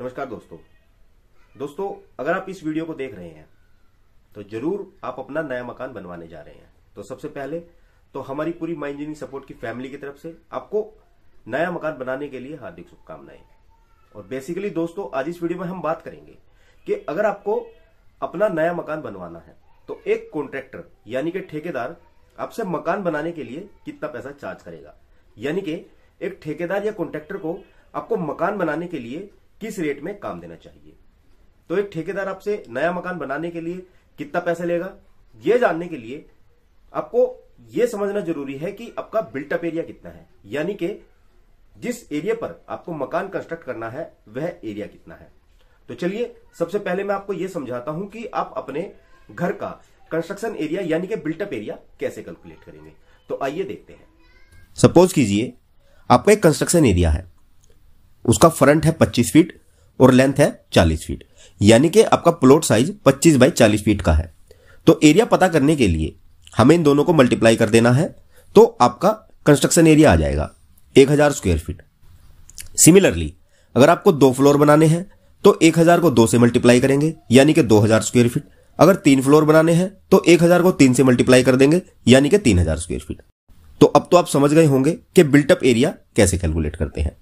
नमस्कार दोस्तों दोस्तों अगर आप इस वीडियो को देख रहे हैं तो जरूर आप अपना नया मकान बनवाने जा रहे हैं तो सबसे पहले तो हमारी पूरी माई इंजीनियरिंग सपोर्ट की फैमिली की तरफ से आपको नया मकान बनाने के लिए हार्दिक शुभकामनाएं और बेसिकली दोस्तों आज इस वीडियो में हम बात करेंगे कि अगर आपको अपना नया मकान बनवाना है तो एक कॉन्ट्रेक्टर यानी कि ठेकेदार आपसे मकान बनाने के लिए कितना पैसा चार्ज करेगा यानी कि एक ठेकेदार या कॉन्ट्रैक्टर को आपको मकान बनाने के लिए किस रेट में काम देना चाहिए तो एक ठेकेदार आपसे नया मकान बनाने के लिए कितना पैसा लेगा यह जानने के लिए आपको यह समझना जरूरी है कि आपका बिल्टअप एरिया कितना है यानी कि जिस एरिया पर आपको मकान कंस्ट्रक्ट करना है वह एरिया कितना है तो चलिए सबसे पहले मैं आपको यह समझाता हूं कि आप अपने घर का कंस्ट्रक्शन एरिया यानी कि बिल्टअप एरिया कैसे कैलकुलेट करेंगे तो आइए देखते हैं सपोज कीजिए आपका एक कंस्ट्रक्शन एरिया है उसका फ्रंट है 25 फीट और लेंथ है 40 फीट यानी कि आपका प्लॉट साइज 25 बाई 40 फीट का है तो एरिया पता करने के लिए हमें इन दोनों को मल्टीप्लाई कर देना है तो आपका कंस्ट्रक्शन एरिया आ जाएगा 1000 स्क्वायर फीट सिमिलरली अगर आपको दो फ्लोर बनाने हैं तो 1000 को दो से मल्टीप्लाई करेंगे यानी कि 2000 स्क्वायर फीट अगर तीन फ्लोर बनाने हैं तो 1000 को तीन से मल्टीप्लाई कर देंगे यानी कि 3000 स्क्वायर फीट तो अब तो आप समझ गए होंगे कि बिल्टअप एरिया कैसे कैलकुलेट करते हैं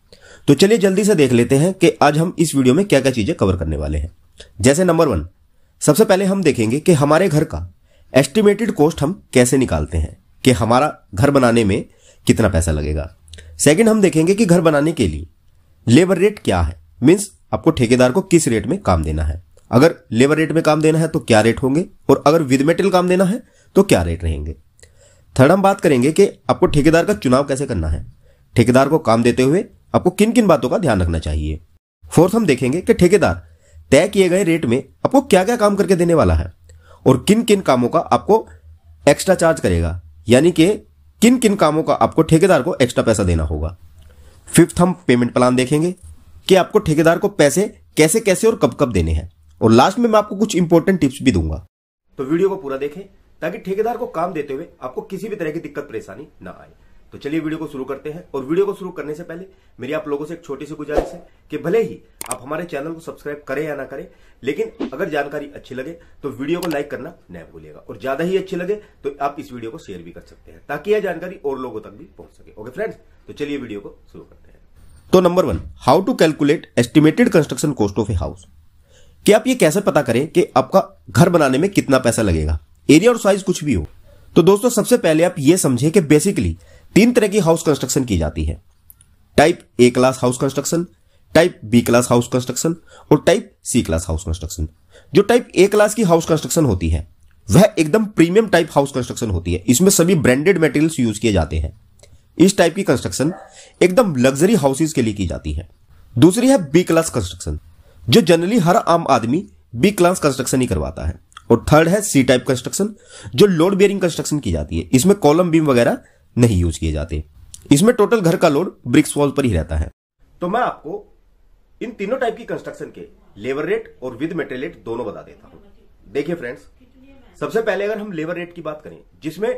तो चलिए जल्दी से देख लेते हैं कि आज हम इस वीडियो में क्या क्या चीजें कवर करने वाले हैं जैसे नंबर वन सबसे पहले हम देखेंगे कि हमारे घर का एस्टिमेटेड कॉस्ट हम कैसे निकालते हैं कि हमारा घर बनाने में कितना पैसा लगेगा सेकेंड हम देखेंगे कि घर बनाने के लिए लेबर रेट क्या है मीन्स आपको ठेकेदार को किस रेट में काम देना है अगर लेबर रेट में काम देना है तो क्या रेट होंगे और अगर विद मेटेरियल काम देना है तो क्या रेट रहेंगे थर्ड हम बात करेंगे कि आपको ठेकेदार का चुनाव कैसे करना है ठेकेदार को काम देते हुए आपको किन किन बातों का ध्यान रखना चाहिए फोर्थ हम देखेंगे कि ठेकेदार तय किए गए रेट में आपको क्या क्या काम करके देने वाला है और किन किन कामों का आपको एक्स्ट्रा चार्ज करेगा यानी कि किन किन कामों का आपको ठेकेदार को एक्स्ट्रा पैसा देना होगा फिफ्थ हम पेमेंट प्लान देखेंगे कि आपको ठेकेदार को पैसे कैसे कैसे और कब कब देने हैं और लास्ट में मैं आपको कुछ इंपॉर्टेंट टिप्स भी दूंगा तो वीडियो को पूरा देखें ताकि ठेकेदार को काम देते हुए आपको किसी भी तरह की दिक्कत परेशानी ना आए तो चलिए वीडियो को शुरू करते हैं और वीडियो को शुरू करने से पहले मेरी आप लोगों से एक छोटी सी गुजारिश है कि भले ही आप हमारे चैनल को सब्सक्राइब करें या ना करें लेकिन अगर जानकारी अच्छी लगे तो वीडियो को लाइक करना न भूलिएगा और ज्यादा ही अच्छी लगे तो आप इस वीडियो को शेयर भी कर सकते हैं ताकि यह जानकारी और लोगों तक भी पहुंच सके ओके फ्रेंड्स तो चलिए वीडियो को शुरू करते हैं तो number one how to calculate estimated construction cost of a house कि आप ये कैसे पता करें कि आपका घर बनाने में कितना पैसा लगेगा एरिया और साइज कुछ भी हो तो दोस्तों सबसे पहले आप ये समझें कि बेसिकली तीन तरह की हाउस कंस्ट्रक्शन की जाती है type A class house construction type B class house construction और type C class house construction जो टाइप ए क्लास की हाउस कंस्ट्रक्शन होती है वह एकदम प्रीमियम टाइप हाउस कंस्ट्रक्शन होती है इसमें सभी ब्रांडेड मटेरियल्स यूज किए जाते हैं इस टाइप की कंस्ट्रक्शन एकदम लग्जरी हाउसेज के लिए की जाती है दूसरी है बी क्लास कंस्ट्रक्शन जो जनरली हर आम आदमी बी क्लास कंस्ट्रक्शन ही करवाता है और थर्ड है सी टाइप कंस्ट्रक्शन जो लोड बेयरिंग कंस्ट्रक्शन की जाती है इसमें कॉलम बीम वगैरह नहीं यूज किए जाते इसमें टोटल घर का लोड ब्रिक्स वॉल पर ही रहता है तो मैं आपको इन तीनों टाइप की कंस्ट्रक्शन के लेबर रेट और विद मेटेरियल रेट दोनों बता देता हूं देखिए फ्रेंड्स सबसे पहले अगर हम लेबर रेट की बात करें जिसमें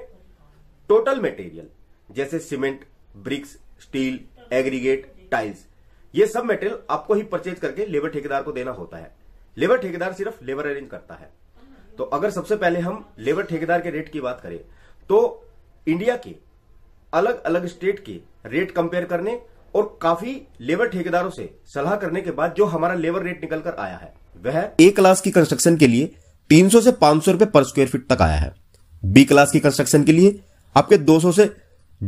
टोटल मटेरियल जैसे cement bricks steel aggregate tiles ये सब मटेरियल आपको ही परचेज करके लेबर ठेकेदार को देना होता है लेबर ठेकेदार सिर्फ लेबर अरेंज करता है तो अगर सबसे पहले हम लेबर ठेकेदार के रेट की बात करें तो इंडिया के अलग अलग स्टेट के रेट कंपेयर करने और काफी लेबर ठेकेदारों से सलाह करने के बाद जो हमारा लेबर रेट निकल कर आया है वह ए क्लास की कंस्ट्रक्शन के लिए 300 से 500 रुपए पर स्क्वायर फीट तक आया है बी क्लास की कंस्ट्रक्शन के लिए आपके 200 से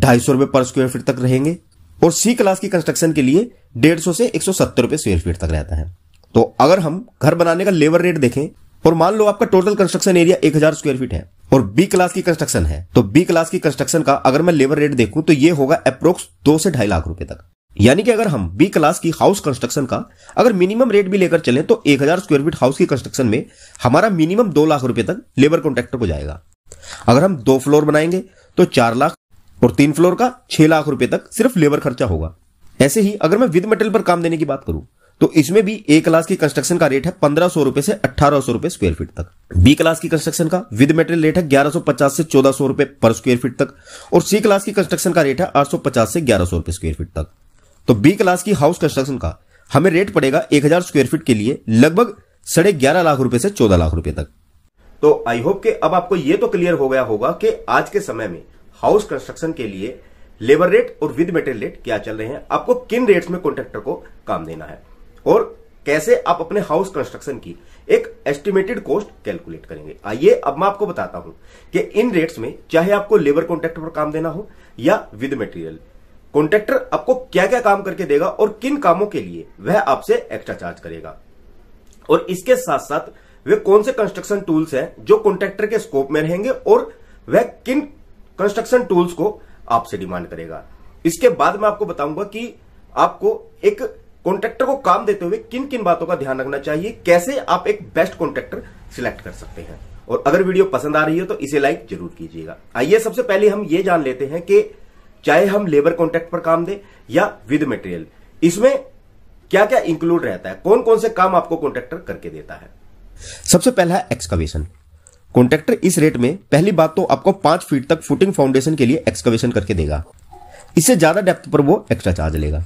250 रुपए पर स्क्वायर फीट तक रहेंगे और सी क्लास की कंस्ट्रक्शन के लिए 150 से 170 रुपए स्क्वायर फीट तक रहता है तो अगर हम घर बनाने का लेबर रेट देखें और मान लो आपका total construction area 1000 square feet है और बी क्लास की कंस्ट्रक्शन है तो बी क्लास की कंस्ट्रक्शन का अगर मैं लेबर रेट देखूं तो ये होगा अप्रोक्स दो से ढाई लाख रुपए तक यानी कि अगर हम बी क्लास की हाउस कंस्ट्रक्शन का अगर मिनिमम रेट भी लेकर चलें तो 1000 स्क्वायर फीट हाउस की कंस्ट्रक्शन में हमारा मिनिमम दो लाख रुपए तक लेबर कॉन्ट्रेक्टर को जाएगा अगर हम दो फ्लोर बनाएंगे तो चार लाख और तीन फ्लोर का छह लाख रुपए तक सिर्फ लेबर खर्चा होगा ऐसे ही अगर मैं विद मेटल पर काम देने की बात करूं तो इसमें भी ए क्लास की कंस्ट्रक्शन का रेट है पंद्रह सौ रुपए से अठारह सौ रुपए स्क्वायर फीट तक बी क्लास की कंस्ट्रक्शन का विद मेटेरियल रेट है ग्यारह सौ पचास से चौदह सौ रुपए पर स्क्वायर फीट तक और सी क्लास की कंस्ट्रक्शन का रेट है आठ सौ पचास से ग्यारह सौ रुपए स्क्वायर फीट तक तो बी क्लास की हाउस कंस्ट्रक्शन का हमें रेट पड़ेगा एक हजार स्क्वायर फीट के लिए लगभग साढ़े ग्यारह लाख रुपए से चौदह लाख रुपए तक तो आई होप के अब आपको ये तो क्लियर हो गया होगा कि आज के समय में हाउस कंस्ट्रक्शन के लिए लेबर रेट और विद मेटेरियल रेट क्या चल रहे हैं आपको किन रेट्स में कॉन्ट्रेक्टर को काम देना है और कैसे आप अपने हाउस कंस्ट्रक्शन की एक एस्टिमेटेड कॉस्ट कैलकुलेट करेंगे आइए अब मैं आपको बताता हूं कि इन रेट्स में चाहे आपको लेबर कॉन्ट्रेक्टर पर काम देना हो या विद मटेरियल कॉन्ट्रेक्टर आपको क्या क्या काम करके देगा और किन कामों के लिए वह आपसे एक्स्ट्रा चार्ज करेगा और इसके साथ साथ वे कौन से कंस्ट्रक्शन टूल्स हैं जो कॉन्ट्रैक्टर के स्कोप में रहेंगे और वह किन कंस्ट्रक्शन टूल्स को आपसे डिमांड करेगा इसके बाद मैं आपको बताऊंगा कि आपको एक कॉन्ट्रेक्टर को काम देते हुए किन किन बातों का ध्यान रखना चाहिए कैसे आप एक बेस्ट कॉन्ट्रेक्टर सिलेक्ट कर सकते हैं और अगर वीडियो पसंद आ रही हो तो इसे लाइक जरूर कीजिएगा आइए सबसे पहले हम ये जान लेते हैं कि चाहे हम लेबर कॉन्ट्रैक्ट पर काम दें या विद मटेरियल इसमें क्या क्या इंक्लूड रहता है कौन कौन से काम आपको कॉन्ट्रेक्टर करके देता है सबसे पहला है एक्सकवेशन कॉन्ट्रेक्टर इस रेट में पहली बात तो आपको पांच फीट तक फुटिंग फाउंडेशन के लिए एक्सकवेशन करके देगा इससे ज्यादा डेप्थ पर वो एक्स्ट्रा चार्ज लेगा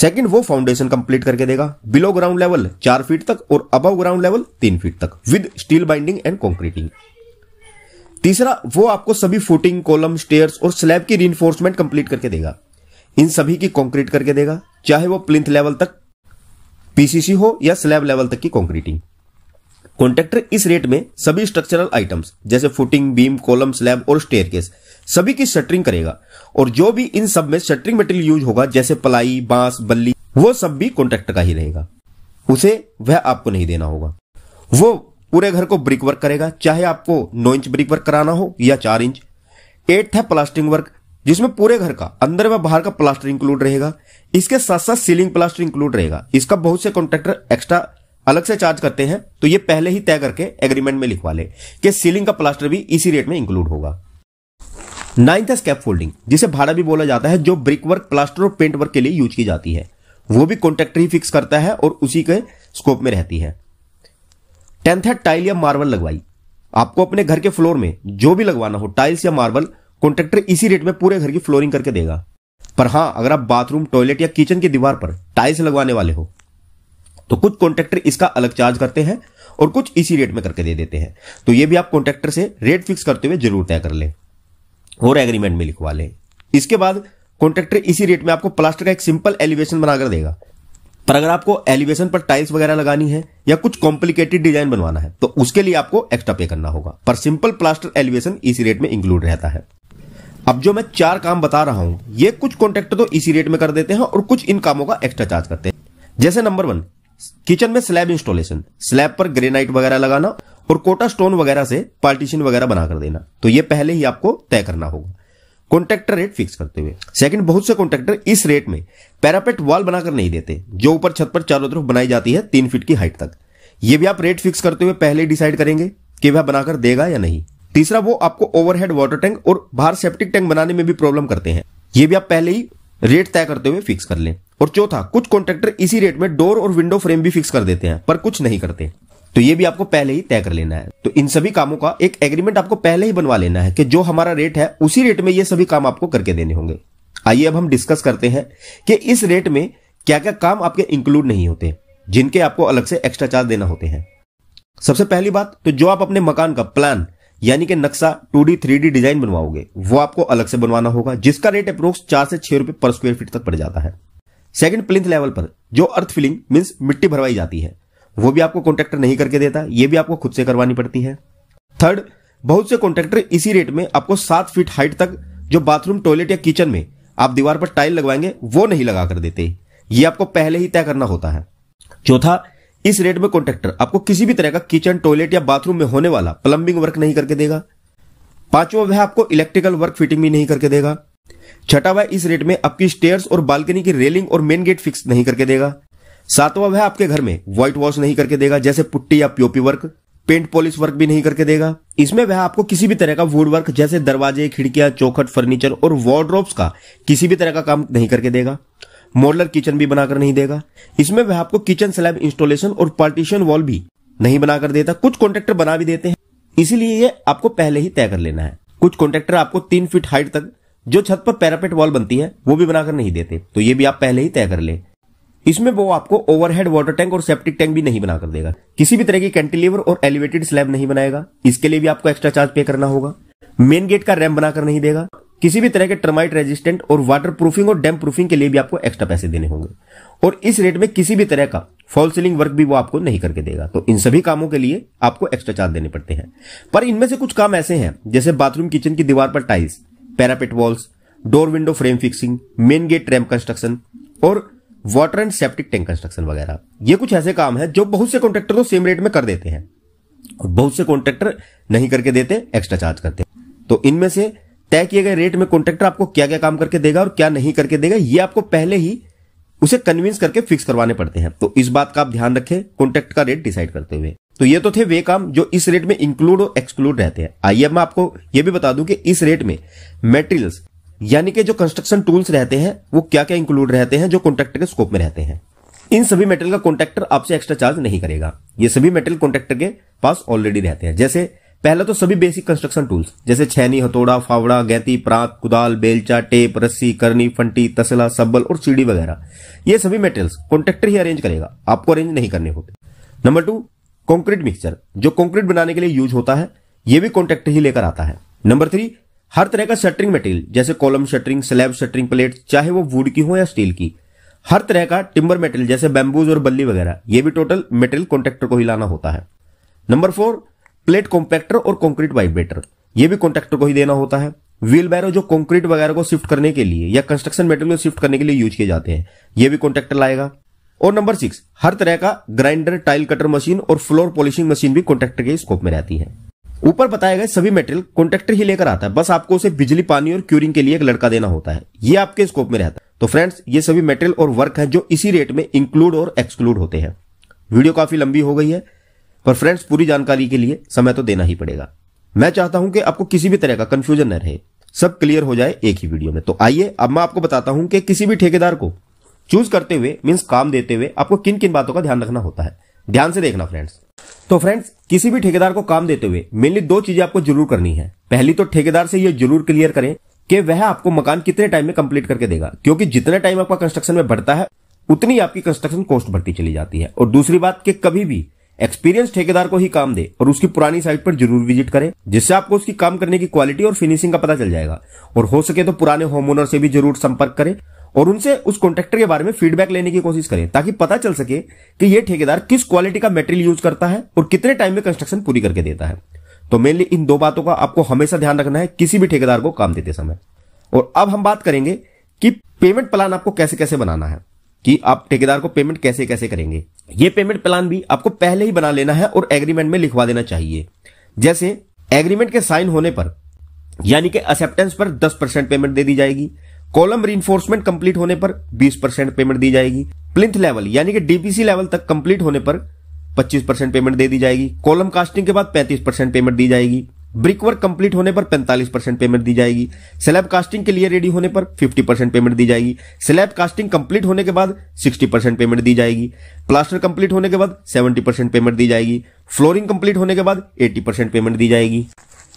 सेकंड वो फाउंडेशन कंप्लीट करके देगा बिलो ग्राउंड लेवल चार फीट तक और अब ग्राउंड लेवल तीन फीट तक with steel binding and concreting तीसरा वो आपको सभी फुटिंग कॉलम स्टेयर्स और स्लैब की रीइंफोर्समेंट कंप्लीट करके देगा इन सभी की कंक्रीट करके देगा चाहे वो प्लिंथ लेवल तक पीसीसी हो या स्लैब लेवल तक की कंक्रीटिंग कॉन्ट्रेक्टर इस रेट में सभी स्ट्रक्चरल आइटम्स जैसे फुटिंग बीम कॉलम स्लैब और स्टेयरकेस सभी की शटरिंग करेगा और जो भी इन सब में शटरिंग मटेरियल यूज होगा जैसे पलाई बांस बल्ली वो सब भी कॉन्ट्रेक्टर का ही रहेगा उसे वह आपको नहीं देना होगा वो पूरे घर को ब्रिक वर्क करेगा चाहे आपको नौ इंच ब्रिक वर्क कराना हो या चार इंच एट्थ है प्लास्टरिंग वर्क जिसमें पूरे घर का अंदर व बाहर का प्लास्टर इंक्लूड रहेगा इसके साथ साथ सीलिंग प्लास्टर इंक्लूड रहेगा इसका बहुत से कॉन्ट्रेक्टर एक्स्ट्रा अलग से चार्ज करते हैं तो ये पहले ही तय करके एग्रीमेंट में लिखवा ले कि सीलिंग का प्लास्टर भी इसी रेट में इंक्लूड होगा नाइन्थ है स्कैप फोल्डिंग जिसे भाड़ा भी बोला जाता है जो ब्रिक वर्क प्लास्टर और पेंट वर्क के लिए यूज की जाती है वो भी कॉन्ट्रेक्टर ही फिक्स करता है और उसी के स्कोप में रहती है टेंथ है टाइल या मार्बल लगवाई आपको अपने घर के फ्लोर में जो भी लगवाना हो टाइल्स या मार्बल कॉन्ट्रेक्टर इसी रेट में पूरे घर की फ्लोरिंग करके देगा पर हां अगर आप बाथरूम टॉयलेट या किचन की दीवार पर टाइल्स लगवाने वाले हो तो कुछ कॉन्ट्रेक्टर इसका अलग चार्ज करते हैं और कुछ इसी रेट में करके दे देते हैं तो ये भी आप कॉन्ट्रेक्टर से रेट फिक्स करते हुए जरूर तय कर लें और एग्रीमेंट में लिखवा लें इसके बाद कॉन्ट्रेक्टर इसी रेट में आपको प्लास्टर का एक सिंपल एलिवेशन बनाकर देगा पर अगर आपको एलिवेशन पर टाइल्स वगैरह लगानी है या कुछ कॉम्प्लिकेटेड डिजाइन बनवाना है तो उसके लिए आपको एक्स्ट्रा पे करना होगा पर सिंपल प्लास्टर एलिवेशन इसी रेट में इंक्लूड रहता है अब जो मैं चार काम बता रहा हूं ये कुछ कॉन्ट्रेक्टर तो इसी रेट में कर देते हैं और कुछ इन कामों का एक्स्ट्रा चार्ज करते हैं जैसे नंबर वन किचन में स्लैब इंस्टॉलेशन स्लैब पर ग्रेनाइट वगैरह लगाना और कोटा स्टोन वगैरह से पार्टीशन वगैरह बना कर देना तो ये पहले ही आपको तय करना होगा कॉन्ट्रेक्टर रेट फिक्स करते हुए सेकंड बहुत से कॉन्ट्रेक्टर इस रेट में पैरापेट वॉल बनाकर नहीं देते जो ऊपर छत पर चारों तरफ बनाई जाती है तीन फीट की हाइट तक ये भी आप रेट फिक्स करते हुए पहले डिसाइड करेंगे कि वह बनाकर देगा या नहीं तीसरा वो आपको ओवरहेड वाटर टैंक और बाहर सेप्टिक टैंक बनाने में भी प्रॉब्लम करते हैं ये भी आप पहले ही रेट तय करते हुए फिक्स कर लें और चौथा कुछ कॉन्ट्रेक्टर इसी रेट में डोर और विंडो फ्रेम भी फिक्स कर देते हैं पर कुछ नहीं करते तो ये भी आपको पहले ही तय कर लेना है तो इन सभी कामों का एक एग्रीमेंट आपको पहले ही बनवा लेना है कि जो हमारा रेट है उसी रेट में ये सभी काम आपको करके देने होंगे आइए अब हम डिस्कस करते हैं कि इस रेट में क्या क्या काम आपके इंक्लूड नहीं होते जिनके आपको अलग से एक्स्ट्रा चार्ज देना होते हैं सबसे पहली बात तो जो आप अपने मकान का प्लान यानी कि नक्शा two D three D design बनवाओगे वो आपको अलग से बनवाना होगा जिसका रेट अप्रोक्स चार से छह रुपए पर स्क्वायर फीट तक पड़ जाता है सेकंड प्लिंथ लेवल पर जो अर्थ फिलिंग मीन्स मिट्टी भरवाई जाती है वो भी आपको कॉन्ट्रैक्टर नहीं करके देता ये भी आपको खुद से करवानी पड़ती है थर्ड बहुत से कॉन्ट्रैक्टर इसी रेट में आपको सात फीट हाइट तक जो बाथरूम टॉयलेट या किचन में आप दीवार पर टाइल लगवाएंगे वो नहीं लगा कर देते ये आपको पहले ही तय करना होता है चौथा इस रेट में कॉन्ट्रैक्टर आपको किसी भी तरह का किचन टॉयलेट या बाथरूम में होने वाला प्लम्बिंग वर्क नहीं करके देगा पांचवा वह आपको इलेक्ट्रिकल वर्क फिटिंग भी नहीं करके देगा छठा वह इस रेट में आपकी स्टेयर्स और बालकनी की रेलिंग और मेन गेट फिक्स नहीं करके देगा सातवां है आपके घर में व्हाइट वॉश नहीं करके देगा जैसे पुट्टी या प्योपी वर्क पेंट पॉलिश वर्क भी नहीं करके देगा इसमें वह आपको किसी भी तरह का वुड वर्क जैसे दरवाजे खिड़कियां चौखट फर्नीचर और वार्ड्रोब्स का किसी भी तरह का काम नहीं करके देगा मॉडलर किचन भी बनाकर नहीं देगा इसमें वह आपको किचन स्लैब इंस्टॉलेशन और पार्टीशन वॉल भी नहीं बनाकर देता कुछ कॉन्ट्रेक्टर बना भी देते हैं इसीलिए ये आपको पहले ही तय कर लेना है कुछ कॉन्ट्रेक्टर आपको तीन फीट हाइट तक जो छत पर पैरापेट वॉल बनती है वो भी बनाकर नहीं देते तो ये भी आप पहले ही तय कर ले इसमें वो आपको ओवरहेड वाटर टैंक और सेप्टिक टैंक भी नहीं बनाकर देगा किसी भी तरह की कैंटिलीवर और एलिवेटेड स्लैब नहीं बनाएगा इसके लिए भी आपको एक्स्ट्रा चार्ज पे करना होगा मेन गेट का रैम बनाकर नहीं देगा किसी भी तरह के टर्माइट रेजिस्टेंट और वाटर प्रूफिंग और डैम प्रूफिंग के लिए भी आपको एक्स्ट्रा पैसे देने होंगे और इस रेट में किसी भी तरह का फॉल सीलिंग वर्क भी वो आपको नहीं करके देगा तो इन सभी कामों के लिए आपको एक्स्ट्रा चार्ज देने पड़ते हैं पर इनमें से कुछ काम ऐसे हैं जैसे बाथरूम किचन की दीवार पर tiles parapet walls door window frame fixing main gate ramp construction और water and septic tank construction वगैरह ये कुछ ऐसे काम है जो बहुत से कॉन्ट्रेक्टर तो सेम रेट में कर देते हैं और बहुत से कॉन्ट्रेक्टर नहीं करके देते एक्स्ट्रा चार्ज करते हैं तो इनमें से तय किए गए रेट में कॉन्ट्रेक्टर आपको क्या क्या काम करके देगा और क्या नहीं करके देगा ये आपको पहले ही उसे कन्विंस करके फिक्स करवाने पड़ते हैं तो इस बात का आप ध्यान रखें कॉन्ट्रेक्ट का रेट डिसाइड करते हुए तो ये तो थे वे काम जो इस रेट में इंक्लूड और एक्सक्लूड रहते हैं आइए मैं आपको ये भी बता दूं कि इस रेट में मेटेरियल्स यानी कि जो कंस्ट्रक्शन टूल्स रहते हैं वो क्या क्या इंक्लूड रहते हैं जो कॉन्ट्रेक्टर के स्कोप में रहते हैं इन सभी मेटल का कॉन्ट्रेक्टर आपसे एक्स्ट्रा चार्ज नहीं करेगा ये सभी मेटल कॉन्ट्रेक्टर के पास ऑलरेडी रहते हैं जैसे पहला तो सभी बेसिक कंस्ट्रक्शन टूल्स जैसे छैनी हथौड़ा फावड़ा गैती प्रात कुदाल बेलचा टेप रस्सी करनी फंटी तसला सब्बल और सीढ़ी वगैरह ये सभी मेटेरियल्स कॉन्ट्रेक्टर ही अरेंज करेगा आपको अरेंज नहीं करने होते नंबर टू कंक्रीट मिक्सचर जो कंक्रीट बनाने के लिए यूज होता है ये भी कॉन्ट्रेक्टर ही लेकर आता है नंबर थ्री हर तरह का शटरिंग मटेरियल जैसे column shuttering slab shuttering plate चाहे वो वुड की हो या स्टील की हर तरह का टिम्बर मेटेरियल जैसे बैम्बूज और बल्ली वगैरह ये भी टोटल मेटेरियल कॉन्ट्रेक्टर को ही लाना होता है नंबर फोर प्लेट कॉम्पैक्टर और कॉन्क्रीट वाइब्रेटर ये भी कॉन्ट्रेक्टर को ही देना होता है व्हील बैरो जो कंक्रीट वगैरह को शिफ्ट करने के लिए या कंस्ट्रक्शन मेटेरियल को शिफ्ट करने के लिए यूज किए जाते हैं ये भी कॉन्ट्रेक्टर लाएगा और नंबर सिक्स हर तरह का ग्राइंडर टाइल कटर मशीन और फ्लोर पॉलिशिंग मशीन भी कॉन्ट्रेक्टर के स्कोप में रहती है ऊपर बताए गए सभी मेटेरियल कॉन्ट्रेक्टर ही लेकर आता है बस आपको उसे बिजली पानी और क्यूरिंग के लिए एक लड़का देना होता है ये आपके स्कोप में रहता है तो फ्रेंड्स ये सभी मेटेरियल और वर्क है जो इसी रेट में इंक्लूड और एक्सक्लूड होते हैं वीडियो काफी लंबी हो गई है पर फ्रेंड्स पूरी जानकारी के लिए समय तो देना ही पड़ेगा मैं चाहता हूं कि आपको किसी भी तरह का कंफ्यूजन न रहे सब क्लियर हो जाए एक ही वीडियो में तो आइए अब मैं आपको बताता हूं कि किसी भी ठेकेदार को चूज करते हुए मीन्स काम देते हुए आपको किन किन बातों का ध्यान रखना होता है ध्यान से देखना फ्रेंड्स तो फ्रेंड्स किसी भी ठेकेदार को काम देते हुए मेनली दो चीजें आपको जरूर करनी है पहली तो ठेकेदार से ये जरूर क्लियर करें कि वह आपको मकान कितने टाइम में कंप्लीट करके देगा क्योंकि जितना टाइम आपका कंस्ट्रक्शन में बढ़ता है उतनी आपकी कंस्ट्रक्शन कॉस्ट बढ़ती चली जाती है और दूसरी बात कि कभी भी एक्सपीरियंस ठेकेदार को ही काम दे और उसकी पुरानी साइट पर जरूर विजिट करें जिससे आपको उसकी काम करने की क्वालिटी और फिनिशिंग का पता चल जाएगा और हो सके तो पुराने होम ओनर से भी जरूर संपर्क करें और उनसे उस कॉन्ट्रेक्टर के बारे में फीडबैक लेने की कोशिश करें ताकि पता चल सके कि यह ठेकेदार किस क्वालिटी का मेटेरियल यूज करता है और कितने टाइम में कंस्ट्रक्शन पूरी करके देता है तो मेनली इन दो बातों का आपको हमेशा ध्यान रखना है किसी भी ठेकेदार को काम देते समय और अब हम बात करेंगे कि पेमेंट प्लान आपको कैसे कैसे बनाना है कि आप ठेकेदार को पेमेंट कैसे कैसे करेंगे ये पेमेंट प्लान भी आपको पहले ही बना लेना है और एग्रीमेंट में लिखवा देना चाहिए जैसे एग्रीमेंट के साइन होने पर यानी कि एक्सेप्टेंस पर 10 परसेंट पेमेंट दे दी जाएगी कॉलम रीइंफोर्समेंट कंप्लीट होने पर 20 परसेंट पेमेंट दी जाएगी प्लिंथ लेवल यानी कि डीपीसी लेवल तक कंप्लीट होने पर 25 परसेंट पेमेंट दे दी जाएगी कॉलम कास्टिंग के बाद 35 परसेंट पेमेंट दी जाएगी ब्रिक वर्क कंप्लीट होने पर 45 परसेंट पेमेंट दी जाएगी स्लैब कास्टिंग के लिए रेडी होने पर 50 परसेंट पेमेंट दी जाएगी स्लैब कास्टिंग कंप्लीट होने के बाद 60 परसेंट पेमेंट दी जाएगी प्लास्टर कंप्लीट होने के बाद 70 परसेंट पेमेंट दी जाएगी फ्लोरिंग कंप्लीट होने के बाद 80 परसेंट पेमेंट दी जाएगी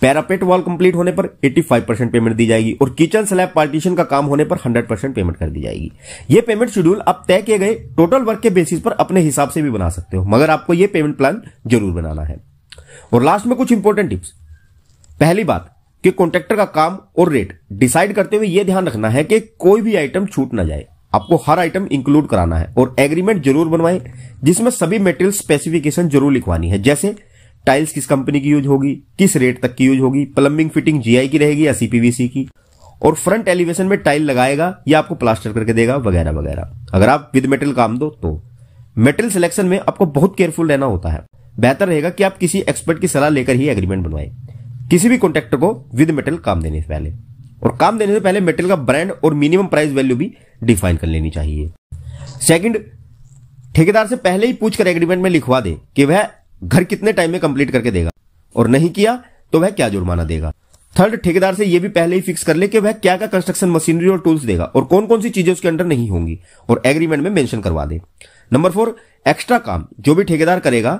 पैरापेट वॉल कंप्लीट होने पर 85 परसेंट पेमेंट दी जाएगी और किचन स्लैब पार्टीशन का काम होने पर 100 परसेंट पेमेंट कर दी जाएगी ये पेमेंट शेड्यूल आप तय किए गए टोटल वर्क के बेसिस पर अपने हिसाब से भी बना सकते हो मगर आपको ये पेमेंट प्लान जरूर बनाना है और लास्ट में कुछ इंपोर्टेंट टिप्स पहली बात कि कॉन्ट्रेक्टर का काम और रेट डिसाइड करते हुए यह ध्यान रखना है कि कोई भी आइटम छूट ना जाए आपको हर आइटम इंक्लूड कराना है और एग्रीमेंट जरूर बनवाएं जिसमें सभी मेटेरियल स्पेसिफिकेशन जरूर लिखवानी है जैसे टाइल्स किस कंपनी की यूज होगी किस रेट तक की यूज होगी प्लम्बिंग फिटिंग जीआई की रहेगी या सीपीवीसी की और फ्रंट एलिवेशन में टाइल लगाएगा या आपको प्लास्टर करके देगा वगैरह वगैरह अगर आप विद मेटल काम दो तो मेटल सिलेक्शन में आपको बहुत केयरफुल रहना होता है बेहतर रहेगा कि आप किसी एक्सपर्ट की सलाह लेकर ही एग्रीमेंट बनवाए किसी भी कॉन्ट्रेक्टर को विद मेटल काम देने से पहले और काम देने से पहले मेटल का ब्रांड और मिनिमम प्राइस वैल्यू भी डिफाइन कर लेनी चाहिए सेकंड ठेकेदार से पहले ही पूछकर एग्रीमेंट में लिखवा दे कि वह घर कितने टाइम में कंप्लीट करके देगा और नहीं किया तो वह क्या जुर्माना देगा थर्ड ठेकेदार से यह भी पहले ही फिक्स कर ले कि वह क्या क्या कंस्ट्रक्शन मशीनरी और टूल्स देगा और कौन कौन सी चीजें उसके अंडर नहीं होंगी और एग्रीमेंट में मेंशन करवा दे नंबर फोर एक्स्ट्रा काम जो भी ठेकेदार करेगा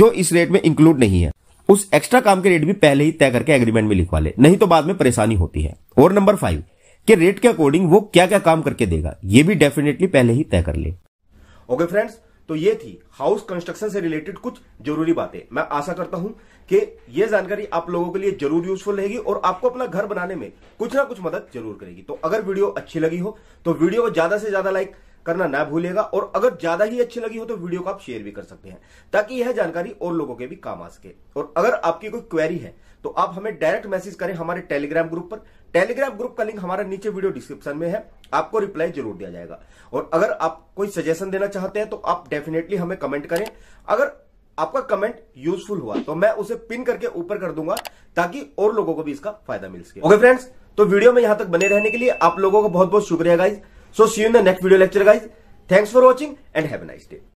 जो इस रेट में इंक्लूड नहीं है उस एक्स्ट्रा काम के रेट भी पहले ही तय करके एग्रीमेंट में लिखवा ले नहीं तो बाद में परेशानी होती है और नंबर फाइव के रेट के अकॉर्डिंग वो क्या क्या काम करके देगा ये भी डेफिनेटली पहले ही तय कर ले ओके okay, फ्रेंड्स तो ये थी हाउस कंस्ट्रक्शन से रिलेटेड कुछ जरूरी बातें मैं आशा करता हूं कि यह जानकारी आप लोगों के लिए जरूर यूजफुल रहेगी और आपको अपना घर बनाने में कुछ ना कुछ मदद जरूर करेगी तो अगर वीडियो अच्छी लगी हो तो वीडियो को ज्यादा से ज्यादा लाइक करना ना भूलेगा और अगर ज्यादा ही अच्छी लगी हो तो वीडियो को आप शेयर भी कर सकते हैं ताकि यह जानकारी और लोगों के भी काम आ सके और अगर आपकी कोई क्वेरी है तो आप हमें डायरेक्ट मैसेज करें हमारे टेलीग्राम ग्रुप पर टेलीग्राम ग्रुप का लिंक हमारा नीचे वीडियो डिस्क्रिप्शन में है आपको रिप्लाई जरूर दिया जाएगा और अगर आप कोई सजेशन देना चाहते हैं तो आप डेफिनेटली हमें कमेंट करें अगर आपका कमेंट यूजफुल हुआ तो मैं उसे पिन करके ऊपर कर दूंगा ताकि और लोगों को भी इसका फायदा मिल सके ओके फ्रेंड्स तो वीडियो में यहां तक बने रहने के लिए आप लोगों का बहुत बहुत शुक्रिया guys so see in the next video lecture guys thanks for watching and have nice day